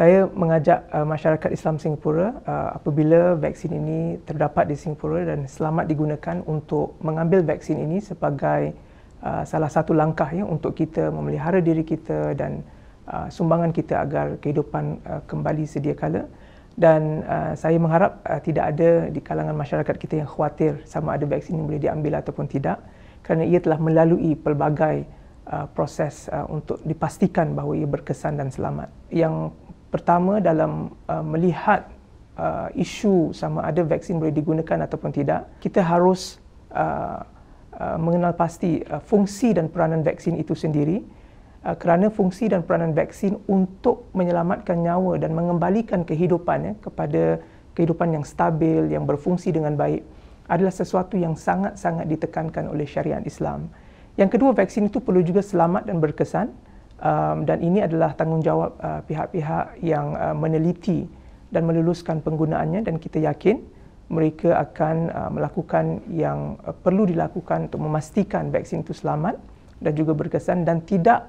saya mengajak uh, masyarakat Islam Singapura uh, apabila vaksin ini terdapat di Singapura dan selamat digunakan untuk mengambil vaksin ini sebagai uh, salah satu langkah ya untuk kita memelihara diri kita dan uh, sumbangan kita agar kehidupan uh, kembali sedia kala dan uh, saya mengharap uh, tidak ada di kalangan masyarakat kita yang khawatir sama ada vaksin ini boleh diambil ataupun tidak kerana ia telah melalui pelbagai uh, proses uh, untuk dipastikan bahawa ia berkesan dan selamat yang pertama dalam uh, melihat uh, isu sama ada vaksin boleh digunakan ataupun tidak, kita harus uh, uh, mengenal pasti uh, fungsi dan peranan vaksin itu sendiri uh, kerana fungsi dan peranan vaksin untuk menyelamatkan nyawa dan mengembalikan kehidupan ya, kepada kehidupan yang stabil, yang berfungsi dengan baik adalah sesuatu yang sangat-sangat ditekankan oleh syariat Islam. Yang kedua, vaksin itu perlu juga selamat dan berkesan um, dan ini adalah tanggungjawab uh, pihak-pihak yang uh, meneliti dan meluluskan penggunaannya dan kita yakin mereka akan uh, melakukan yang uh, perlu dilakukan untuk memastikan vaksin itu selamat dan juga berkesan dan tidak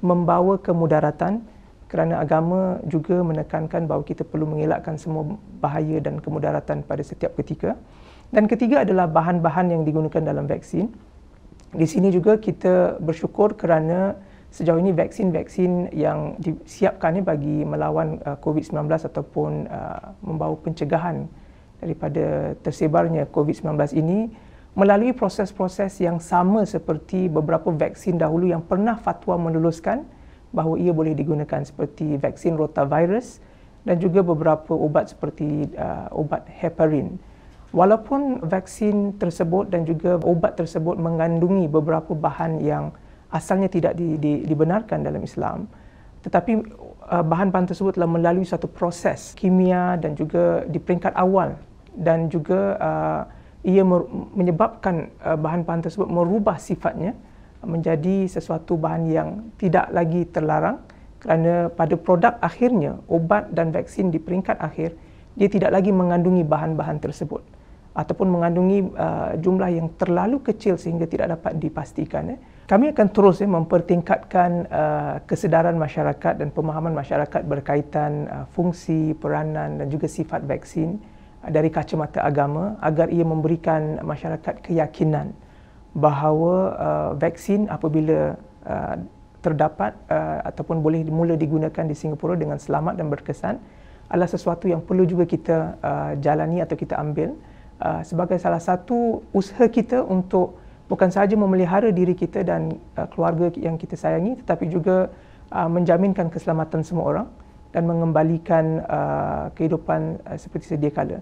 membawa kemudaratan kerana agama juga menekankan bahawa kita perlu mengelakkan semua bahaya dan kemudaratan pada setiap ketika. Dan ketiga adalah bahan-bahan yang digunakan dalam vaksin. Di sini juga kita bersyukur kerana sejauh ini vaksin-vaksin yang disiapkan ini bagi melawan uh, COVID-19 ataupun uh, membawa pencegahan daripada tersebarnya COVID-19 ini melalui proses-proses yang sama seperti beberapa vaksin dahulu yang pernah fatwa meluluskan bahawa ia boleh digunakan seperti vaksin rotavirus dan juga beberapa ubat seperti uh, ubat heparin. Walaupun vaksin tersebut dan juga ubat tersebut mengandungi beberapa bahan yang asalnya tidak di, di, dibenarkan dalam Islam, tetapi uh, bahan-bahan tersebut telah melalui satu proses kimia dan juga di peringkat awal dan juga uh, ia menyebabkan uh, bahan-bahan tersebut merubah sifatnya menjadi sesuatu bahan yang tidak lagi terlarang kerana pada produk akhirnya obat dan vaksin di peringkat akhir dia tidak lagi mengandungi bahan-bahan tersebut ataupun mengandungi uh, jumlah yang terlalu kecil sehingga tidak dapat dipastikan. Eh, kami akan terus eh, mempertingkatkan uh, kesedaran masyarakat dan pemahaman masyarakat berkaitan uh, fungsi, peranan dan juga sifat vaksin dari kacamata agama agar ia memberikan masyarakat keyakinan bahawa vaksin apabila terdapat ataupun boleh mula digunakan di Singapura dengan selamat dan berkesan adalah sesuatu yang perlu juga kita jalani atau kita ambil Uh, sebagai salah satu usaha kita untuk bukan sahaja memelihara diri kita dan uh, keluarga yang kita sayangi tetapi juga uh, menjaminkan keselamatan semua orang dan mengembalikan uh, kehidupan uh, seperti sedia kala.